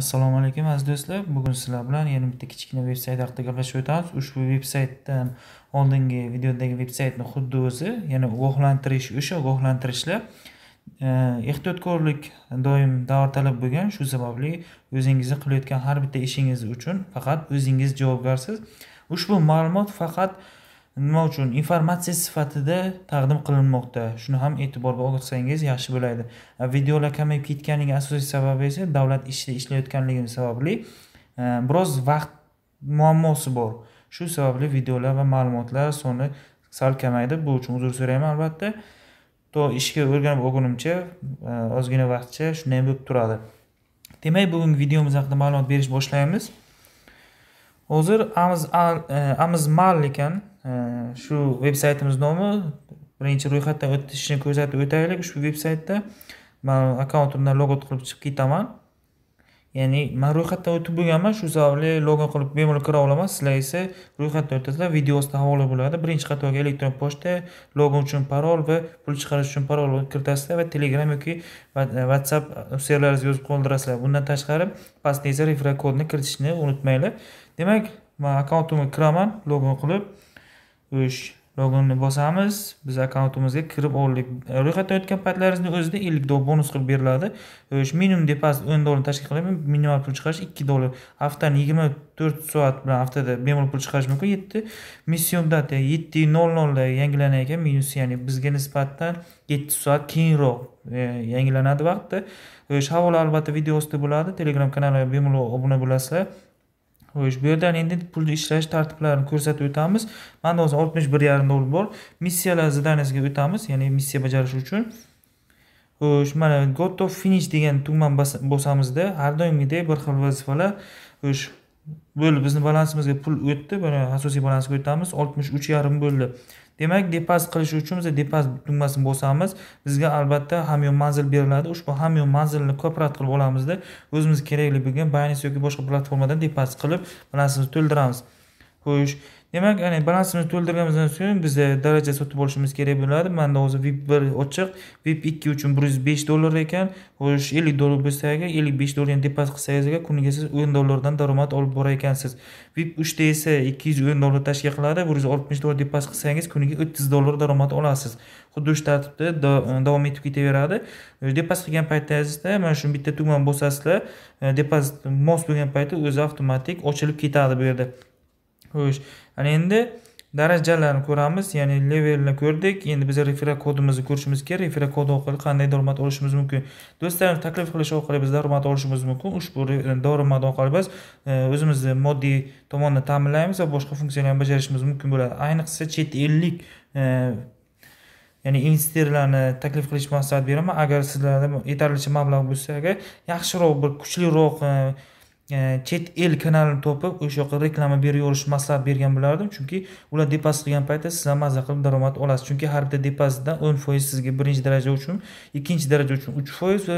assalomu alaykum aziz do'stlar bugun sizlar bilan yana bitta kichkina veb sayt haqida gaplashib o'tamiz ushbu veb saytdan oldingi videodagi veb saytni xuddi o'zi ya'ni ogohlantirish o'sha ogohlantirishlar e, ehtiyotkorlik doim davr talab bo'lgan shu sababli o'zingizni qilayotgan har bitta ishingiz uchun faqat o'zingiz javobgarsiz ushbu ma'lumot faqat nima uchun informatsiya sifatida taqdim qilinmoqda shuni ham e'tiborga olsangiz yaxshi bo'ladi videolar kamayib ketganligi asosiy sababi esa davlat ishida ishlayotganligim sababli e, biroz vaqt muammosi bor shu sababli videolar va ma'lumotlar soni sal kamaydi bu uchun uzr so'rayman albatta to ishga o'rganib olgunimcha e, ozgina vaqtcha shunday bo'lib turadi demak bugungi videomiz haqida ma'lumot berish boshlaymiz hozir e, amiz mal ekan e, shu veb saytimiz nomi birinchi ro'yxatdan o'tishini ko'rsatib o'taylik ushbu veb saytda man akkauntimdan logout qilib chiqib ketaman ya'ni man ro'yxatdan o'tib bo'lganman shu sababli login qilib bemalol kira olaman sizlar esa ro'yxatdan o'tasizlar videosida havola bo'ladi birinchi qatorga elektron pochta login uchun parol va pul chiqarish uchun parol kiritasizlar va telegram yoki whatsapp serveringizga yozib qoldirasizlar bundan tashqari pastda esa referal kodni kiritishni unutmanglar demak man akkauntimga kiraman login qilib uch logonni bosamiz biz akkauntimizga kirib oldik ro'yxatdan o'tgan paytlaringizni o'zida ellik dollar bonus qilib beriladi o'sha minimum depozit o'n dollarni tashkil qilib minimal pul chiqarish ikki dollar haftani yigirma to'rt soat bilan haftada bemalol pul chiqarish mumkin yetti mission data yetti nol nolda yangilanar ekan minus ya'ni bizga nisbatan yetti soat keyinroq e, yangilanadi vaqtda o'sha havola albatta video ostida bo'ladi telegram kanaliga bemalol obuna bo'lasizlar xo'sh bu yerdan endi pulni ishlash tartiblarini ko'rsatib o'tamiz manda hozir oltmish bir yarim dollar bor missiyalar zadaniyasiga o'tamiz ya'ni missiya bajarish uchun xo'sh mana got to finish degan tugman bosamizda har doimgidek bir xil vazifalar xo'sh bo'ldi bizni balansimizga pul o'tdi mana asosiy balansga o'tamiz oltmish uch yarim bo'ldi demak depozit qilish uchun biza depozit tugmasini bo'lsamiz bizga albatta hamyon manzil beriladi ushbu hamyon manzilni kooperat qilib olamizda o'zimiz kerakli bo'lgan bayanis yoki boshqa platformadan depozit qilib balansimizni to'ldiramiz xo'sh demak ya'ni balansimizni to'ldirganimizdan so'ng biz daraja sotib olishimiz kerak bo'ladi manda hozir vip bir ochiq vip ikki uchun bir yuz besh dollar ekan xo'sh ellik dollar bo'lsa agar ellik besh dollarni qilsangiz agar kuniga siz o'n dollardan daromad olib borar ekansiz vip uchta esa ikki yuz o'n dollar tashkil qiladi bir yuz oltmish dollar depoz qilsangiz kuniga o'ttiz dollar daromad olasiz xuddi shu tartibda davom etib ketaveradi depoz qilgan paytingizda mana shu bitta tugmani bosasizlar depozit mos bo'lgan paytda o'zi avtomatik ochilib ketadi bu yerda xo'sh ana endi darajalarni ko'ramiz ya'ni levelni ko'rdik endi biz referral kodimizni ko'rishimiz kerak referral kod orqali qanday daromad olishimiz mumkin do'stlarimiz taklif qilish orqali biz daromad olishimiz mumkin ushbu e, daromad orqali biz e, o'zimizni moddiy tomonni ta'minlaymiz va boshqa funksiyalarni bajarishimiz mumkin bo'ladi ayniqsa chet ellik e, ya'ni investorlarni taklif qilish maslahat beraman agar sizlarda yetarlicha mablag' bo'lsa agar yaxshiroq bir kuchliroq E, chet el kanalini topib o'sha yoqqa reklama beraverish maslahat bergan bo'lardim chunki ular depozit qilgan paytda siz ham maza qilib daromad olasiz chunki har bitta depozitdan o'n foiz sizga birinchi daraja uchun ikkinchi daraja uchun uch foiz va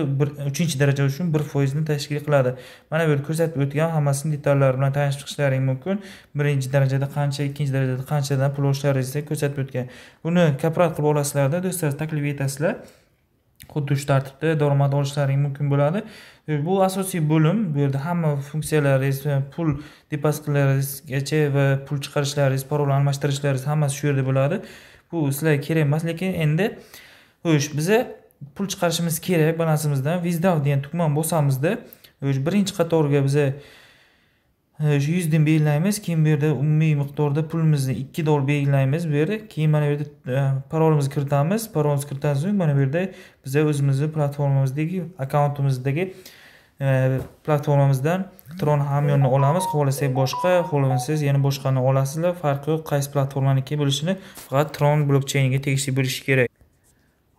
uchinchi daraja uchun bir foizni tashkil qiladi mana bu yerda ko'rsatib o'tgan hammasini detallari bilan tanishib chiqishlaring mumkin birinchi darajada qancha ikkinchi darajada qanchadan pul olishlaringizni ko'rsatib o'tgan buni kaprat qilib olasizlarda do'stlar taklif etasizlar xuddi shu tartibda daromad olishlaring mumkin bo'ladi e, bu asosiy bo'lim bu yerda hamma funksiyalaringiz e, pul depozitlarigacha va pul chiqarishlaringiz parol almashtirishlaringiz hammasi shu yerda bo'ladi bu sizlarga kerak emas lekin endi xo'sh biza pul chiqarishimiz kerak balansimizdan vizdav degan tugmani bosamizda birinchi qatorga biza shu yuz deb belgilaymiz keyin bu yerda umumiy miqdorda pulimizni ikki dollar belgilaymiz bu yerda keyin mana bu yerda e, parolimizni kiritamiz parolimizni kiritgandan so'ng mana bu yerda biza o'zimizni platformamizdagi akkauntimizdagi e, platformamizdan tron hamyonni olamiz xohlasak boshqa xohlamasangiz yana boshqani olasizlar farqi yo'q qaysi platformaniki bo'lishini faqat tron blokcheyniga tegishli bo'lishi kerak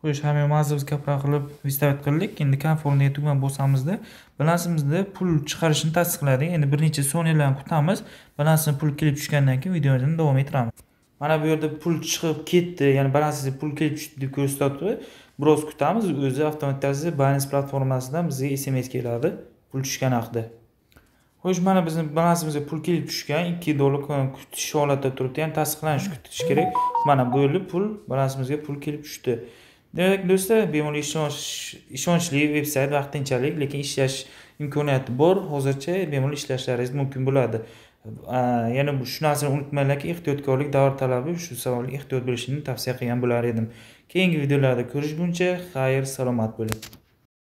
xo'sh hammamiz biz qilib vistavat qildik endi komfortniy tugan bo'lsamizda bilansimizda pul chiqarishni tasdiqladi endi bir necha soniyalarni kutamiz balansim pul kelib tushgandan keyin videomizni davom ettiramiz mana bu yerda pul chiqib ketdi ya'ni balansimizga pul kelib tushdi deb ko'rsatyapti biroz kutamiz o'zi avtomatik balans platformasidan bizga sms keladi pul tushgani haqida xo'sh mana bizni balansimizga pul kelib tushgan ikki dollar kutish holatida turibdi ya'ni tasdiqlanish kutish kerak mana bo'lib pul balansimizga pul kelib tushdi demak do'stlar bemalol ishonch ishonchli veb sayt vaqtinchalik lekin ishlash imkoniyati bor hozircha bemalol ishlashlaringiz mumkin bo'ladi ya'ni shu narsani unutmanglarki ehtiyotkorlik davr talabi shu sababli ehtiyot bo'lishni tavsiya qilgan bo'lar edim keyingi videolarda ko'rishguncha xayr salomat bo'ling